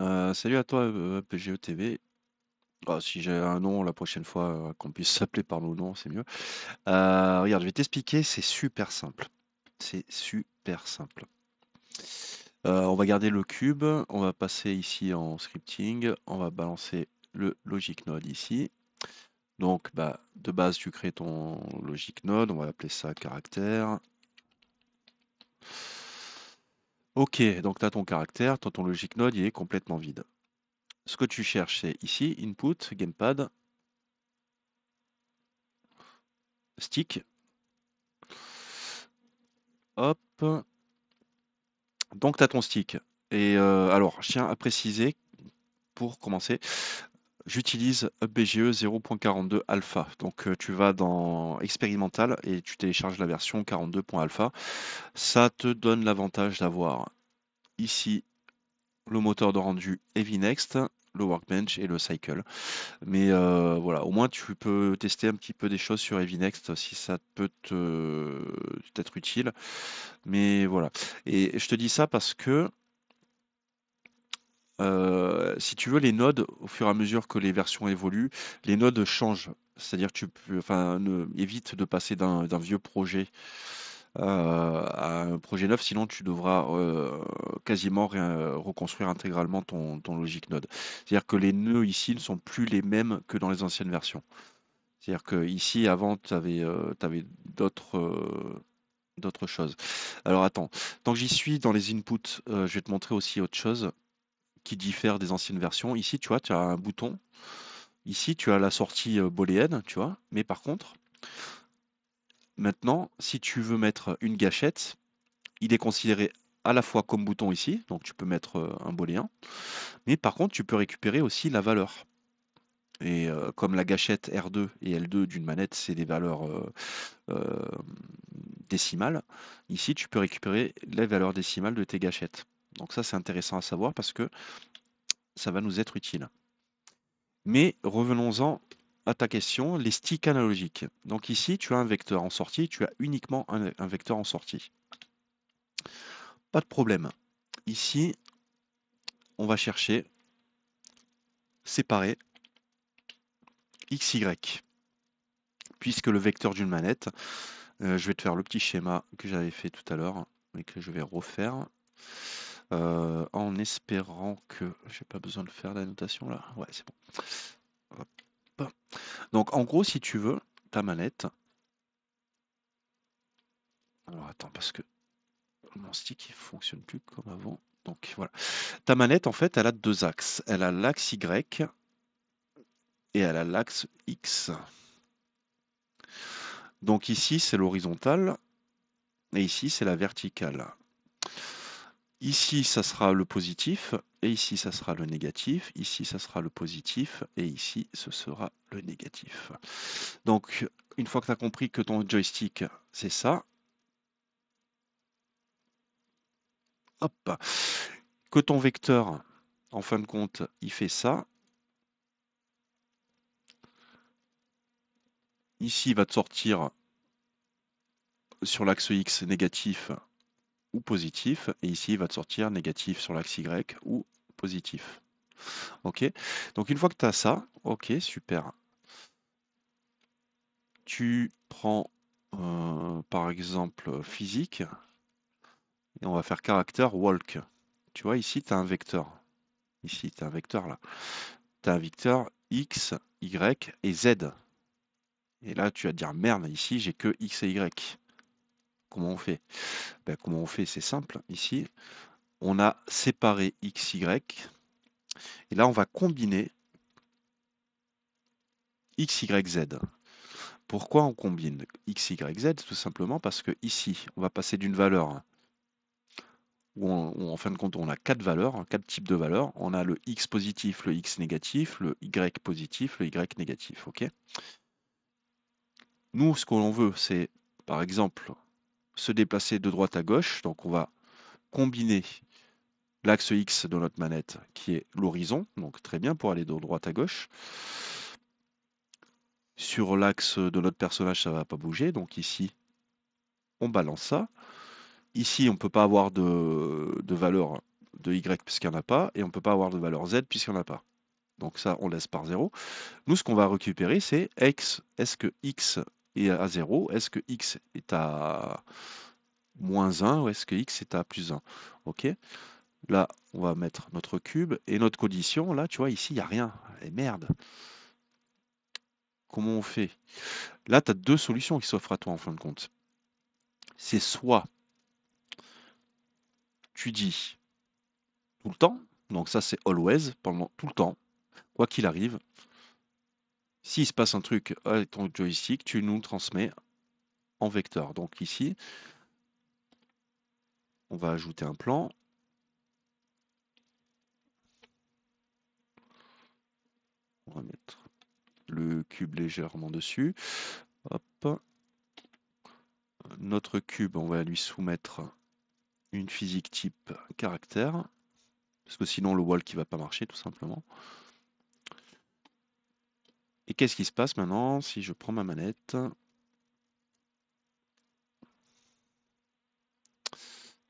Euh, salut à toi, euh, PGE TV. Oh, si j'ai un nom la prochaine fois, euh, qu'on puisse s'appeler par nos noms, c'est mieux. regarde, je vais t'expliquer, c'est super simple. C'est super simple. on va garder le cube, on va passer ici en scripting, on va balancer le logic node ici. Donc, bah, de base, tu crées ton logic node, on va appeler ça caractère. Ok, donc tu as ton caractère, ton, ton logic node, il est complètement vide. Ce que tu cherches, c'est ici, input, gamepad, stick. Hop. Donc tu as ton stick. Et euh, alors, je tiens à préciser, pour commencer, J'utilise UpBGE 0.42 alpha. Donc euh, tu vas dans expérimental et tu télécharges la version 42.alpha. Ça te donne l'avantage d'avoir ici le moteur de rendu EviNext, le Workbench et le Cycle. Mais euh, voilà, au moins tu peux tester un petit peu des choses sur EviNext si ça peut te, être utile. Mais voilà. Et je te dis ça parce que euh, si tu veux, les nodes, au fur et à mesure que les versions évoluent, les nodes changent. C'est-à-dire tu peux, évite de passer d'un vieux projet euh, à un projet neuf, sinon tu devras euh, quasiment reconstruire intégralement ton, logic logique node. C'est-à-dire que les nœuds ici ne sont plus les mêmes que dans les anciennes versions. C'est-à-dire que ici, avant, tu avais, d'autres d'autres choses. Alors attends, tant que j'y suis dans les inputs, je vais te montrer aussi autre chose qui diffère des anciennes versions. Ici, tu vois, tu as un bouton. Ici, tu as la sortie euh, booléenne, tu vois. Mais par contre, maintenant, si tu veux mettre une gâchette, il est considéré à la fois comme bouton ici, donc tu peux mettre euh, un booléen, mais par contre, tu peux récupérer aussi la valeur. Et euh, comme la gâchette R2 et L2 d'une manette, c'est des valeurs décimales, ici tu peux récupérer les valeurs décimales de tes gâchettes. Donc ça, c'est intéressant à savoir parce que ça va nous être utile. Mais revenons-en à ta question, les sticks analogiques. Donc ici, tu as un vecteur en sortie, tu as uniquement un, vecteur en sortie. Pas de problème. Ici, on va chercher séparer x, y. Puisque le vecteur d'une manette, euh, je vais te faire le petit schéma que j'avais fait tout à l'heure et que je vais refaire. Euh, en espérant que j'ai pas besoin de faire la notation là. Ouais, c'est bon. Donc en gros, si tu veux, ta manette... Alors attends, parce que mon stick il fonctionne plus comme avant. Donc voilà. Ta manette, en fait, elle a deux axes. Elle a l'axe Y et elle a l'axe X. Donc ici, c'est l'horizontale et ici, c'est la verticale. Ici, ça sera le positif, et ici, ça sera le négatif, ici, ça sera le positif, et ici, ce sera le négatif. Donc, une fois que tu as compris que ton joystick, c'est ça, hop, que ton vecteur, en fin de compte, il fait ça, ici, il va te sortir sur l'axe X négatif ou positif. Et ici, il va te sortir négatif sur l'axe Y ou positif. Ok, donc une fois que tu as ça, ok, super. Tu prends euh, par exemple physique et on va faire caractère walk. Tu vois, ici tu as un vecteur. Ici tu as un vecteur là. Tu as un vecteur x, y et z. Et là tu vas te dire merde, ici j'ai que x et y. Comment on fait ben, Comment on fait C'est simple. Ici, on a séparé x, y. Et là, on va combiner x, y, z. Pourquoi on combine x, y, z Tout simplement parce que ici, on va passer d'une valeur où, en fin de compte, on a quatre valeurs, quatre types de valeurs. On a le x positif, le x négatif, le y positif, le y négatif. ok Nous, ce que l'on veut, c'est, par exemple, se déplacer de droite à gauche. Donc on va combiner l'axe X de notre manette qui est l'horizon, donc très bien pour aller de droite à gauche. Sur l'axe de notre personnage, ça ne va pas bouger, donc ici, on balance ça. Ici, on ne peut pas avoir de, valeur de Y puisqu'il n'y en a pas, et on ne peut pas avoir de valeur Z puisqu'il n'y en a pas. Donc ça, on laisse par 0 Nous, ce qu'on va récupérer, c'est X. Est-ce que X et à 0, est-ce que x est à moins 1 ou est-ce que x est à plus 1 Ok Là, on va mettre notre cube et notre condition. Là, tu vois, ici, il n'y a rien. Et merde Comment on fait Là, tu as deux solutions qui s'offrent à toi en fin de compte. C'est soit tu dis tout le temps, donc ça c'est always, pendant tout le temps, quoi qu'il arrive, s'il se passe un truc avec euh, ton joystick, tu nous transmets en vecteur. Donc ici, on va ajouter un plan. On va mettre le cube légèrement dessus. Notre cube, on va lui soumettre une physique type caractère, parce que sinon le wall qui va pas marcher tout simplement qu'est-ce qui se passe maintenant si je prends ma manette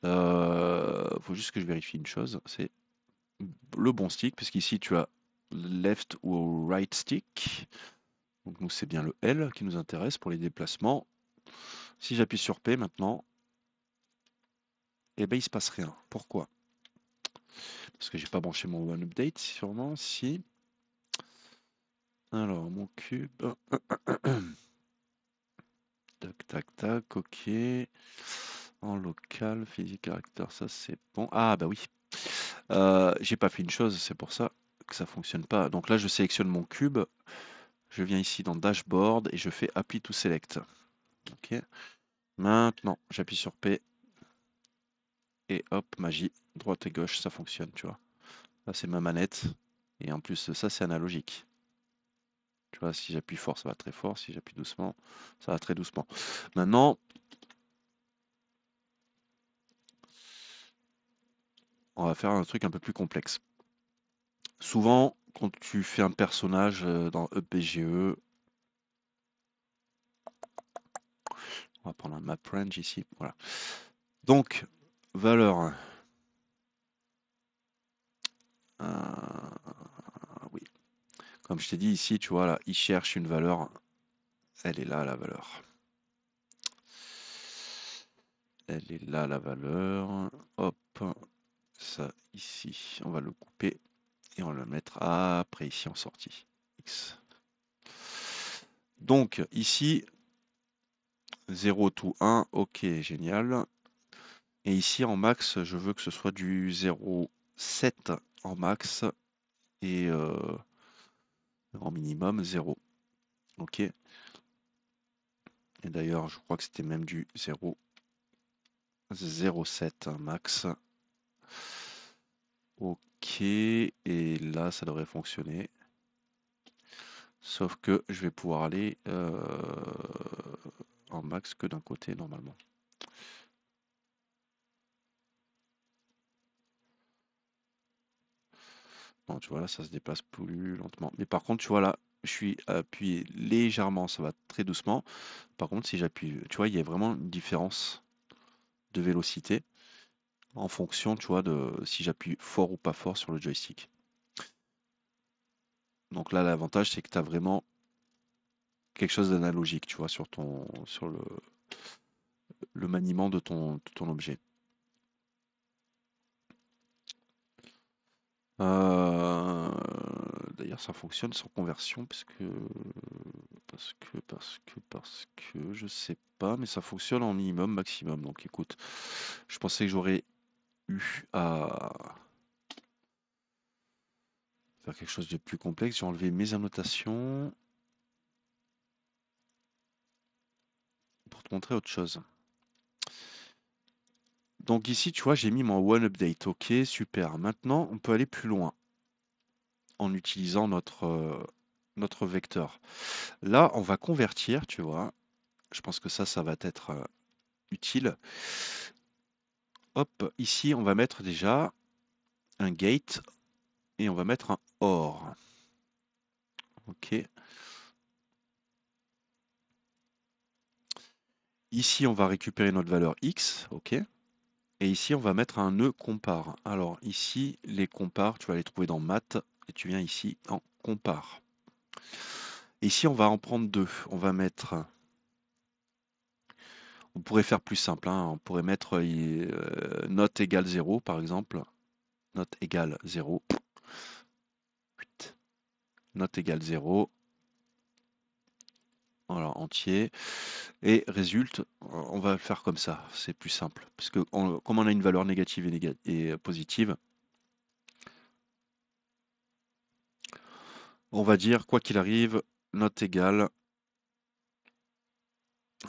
Il euh, faut juste que je vérifie une chose, c'est le bon stick, parce qu'ici tu as left ou right stick. Donc nous c'est bien le L qui nous intéresse pour les déplacements. Si j'appuie sur P maintenant, eh ben il se passe rien. Pourquoi Parce que j'ai pas branché mon one update sûrement. Si alors, mon cube. tac, tac, tac, ok. En local, physique, caractère, ça c'est bon. Ah, bah oui. Euh, j'ai pas fait une chose, c'est pour ça que ça fonctionne pas. Donc là, je sélectionne mon cube. Je viens ici dans Dashboard et je fais Apply to Select. Ok. Maintenant, j'appuie sur P. Et hop, magie. Droite et gauche, ça fonctionne, tu vois. Là, c'est ma manette. Et en plus ça, c'est analogique. Tu vois, si j'appuie fort, ça va très fort. Si j'appuie doucement, ça va très doucement. Maintenant, on va faire un truc un peu plus complexe. Souvent, quand tu fais un personnage euh, dans EPGE, e, on va prendre un map range ici, voilà. Donc, valeur. Euh, comme je t'ai dit ici, tu vois, là, il cherche une valeur. Elle est là, la valeur. Elle est là, la valeur. Hop, ça ici. On va le couper et on va le mettre après ici en sortie. X. Donc ici, 0 tout 1, ok, génial. Et ici en max, je veux que ce soit du 0,7 en max. Et euh, en minimum 0. Ok. Et d'ailleurs, je crois que c'était même du 0. 0,7 hein, max. Ok, et là ça devrait fonctionner. Sauf que je vais pouvoir aller euh, en max que d'un côté normalement. tu vois, là, ça se déplace plus lentement. Mais par contre, tu vois, là, je suis appuyé légèrement, ça va très doucement. Par contre, si j'appuie, tu vois, il y a vraiment une différence de vélocité en fonction, tu vois, de si j'appuie fort ou pas fort sur le joystick. Donc là, l'avantage, c'est que tu as vraiment quelque chose d'analogique, tu vois, sur ton sur le, le maniement de ton, de ton objet. Euh, d'ailleurs, ça fonctionne sans conversion parce que, parce que, parce que, parce que, je sais pas, mais ça fonctionne en minimum, maximum. Donc, écoute, je pensais que j'aurais eu à faire quelque chose de plus complexe. J'ai enlevé mes annotations pour te montrer autre chose. Donc ici, tu vois, j'ai mis mon one update. Ok, super. Maintenant, on peut aller plus loin en utilisant notre, euh, notre vecteur. Là, on va convertir, tu vois. Je pense que ça, ça va être euh, utile. Hop, ici, on va mettre déjà un gate et on va mettre un OR. Ok. Ici, on va récupérer notre valeur x, ok. Et ici, on va mettre un nœud compare. Alors ici, les compares, tu vas les trouver dans maths, et tu viens ici en compare. Ici, on va en prendre deux. On va mettre... On pourrait faire plus simple. Hein. On pourrait mettre euh, euh, note égale 0, par exemple. Note égale 0. Note égale 0 entier. Et résulte, on va le faire comme ça, c'est plus simple. Parce comme on a une valeur négative et, euh, positive, on va dire, quoi qu'il arrive, note égale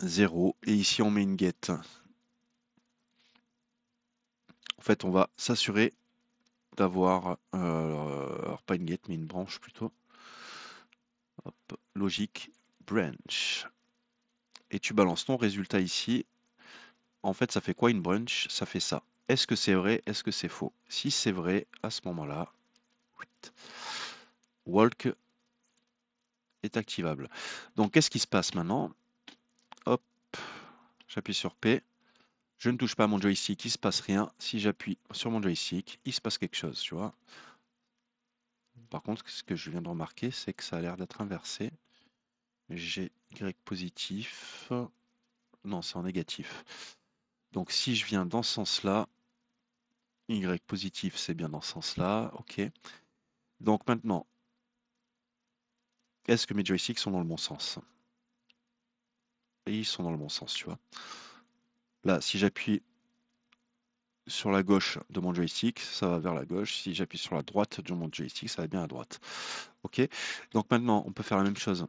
0. Et ici, on met une guette. En fait, on va s'assurer d'avoir, euh, pas une guette, mais une branche plutôt. Hop, logique branch. Et tu balances ton résultat ici. En fait, ça fait quoi une branch Ça fait ça. Est-ce que c'est vrai Est-ce que c'est faux Si c'est vrai, à ce moment-là, walk est activable. Donc, qu'est-ce qui se passe maintenant Hop, j'appuie sur P. Je ne touche pas mon joystick, il ne se passe rien. Si j'appuie sur mon joystick, il se passe quelque chose, tu vois. Par contre, ce que je viens de remarquer, c'est que ça a l'air d'être inversé. Y positif. Non, c'est en négatif. Donc si je viens dans ce sens-là, Y positif, c'est bien dans ce sens-là. OK. Donc maintenant, est-ce que mes joysticks sont dans le bon sens Ils sont dans le bon sens, tu vois. Là, si j'appuie sur la gauche de mon joystick, ça va vers la gauche. Si j'appuie sur la droite de mon joystick, ça va bien à droite. OK Donc maintenant, on peut faire la même chose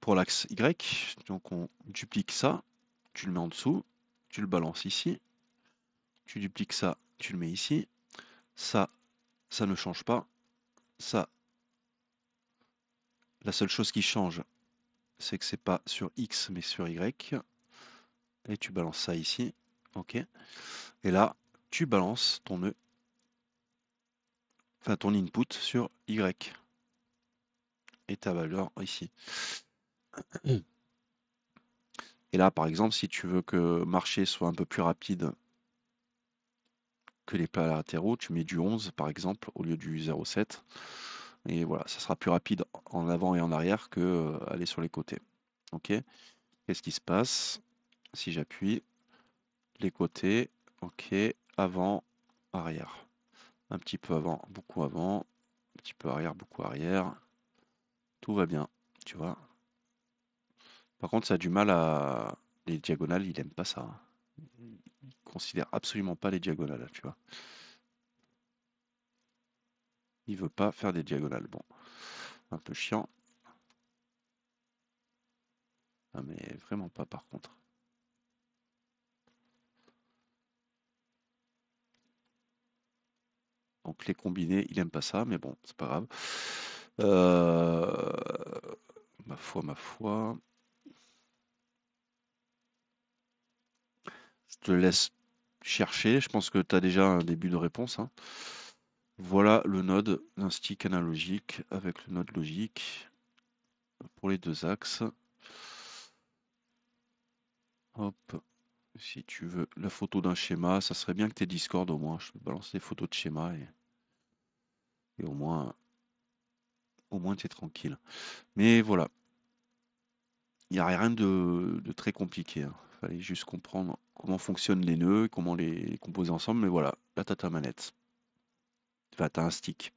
pour l'axe Y. Donc on duplique ça, tu le mets en dessous, tu le balances ici, tu dupliques ça, tu le mets ici, ça, ça ne change pas, ça, la seule chose qui change, c'est que c'est pas sur X mais sur Y, et tu balances ça ici, ok, et là, tu balances ton nœud, enfin ton input sur Y, et ta valeur ici. Et là, par exemple, si tu veux que marcher soit un peu plus rapide que les plats latéraux, tu mets du 11 par exemple au lieu du 0,7. Et voilà, ça sera plus rapide en avant et en arrière que euh, aller sur les côtés. Ok Qu'est-ce qui se passe si j'appuie les côtés Ok, avant, arrière. Un petit peu avant, beaucoup avant. Un petit peu arrière, beaucoup arrière. Tout va bien, tu vois. Par contre, ça a du mal à. Les diagonales, il aime pas ça. Hein. Il considère absolument pas les diagonales, tu vois. Il veut pas faire des diagonales. Bon, un peu chiant. Ah, mais vraiment pas, par contre. Donc les combinés, il aime pas ça, mais bon, c'est pas grave. Euh, ma foi, ma foi. laisse chercher. Je pense que tu as déjà un début de réponse. Hein. Voilà le node d'un stick analogique avec le node logique pour les deux axes. Hop. Si tu veux la photo d'un schéma, ça serait bien que tu Discord au moins. Je balance des photos de schéma et, au moins, au moins tu es tranquille. Mais voilà. Il n'y a rien de, très compliqué. Il hein. fallait juste comprendre comment fonctionnent les nœuds, comment les composer ensemble. Mais voilà, là, tu ta manette. tu as un stick.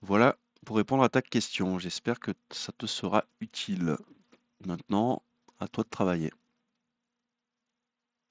Voilà pour répondre à ta question. J'espère que ça te sera utile. Maintenant, à toi de travailler.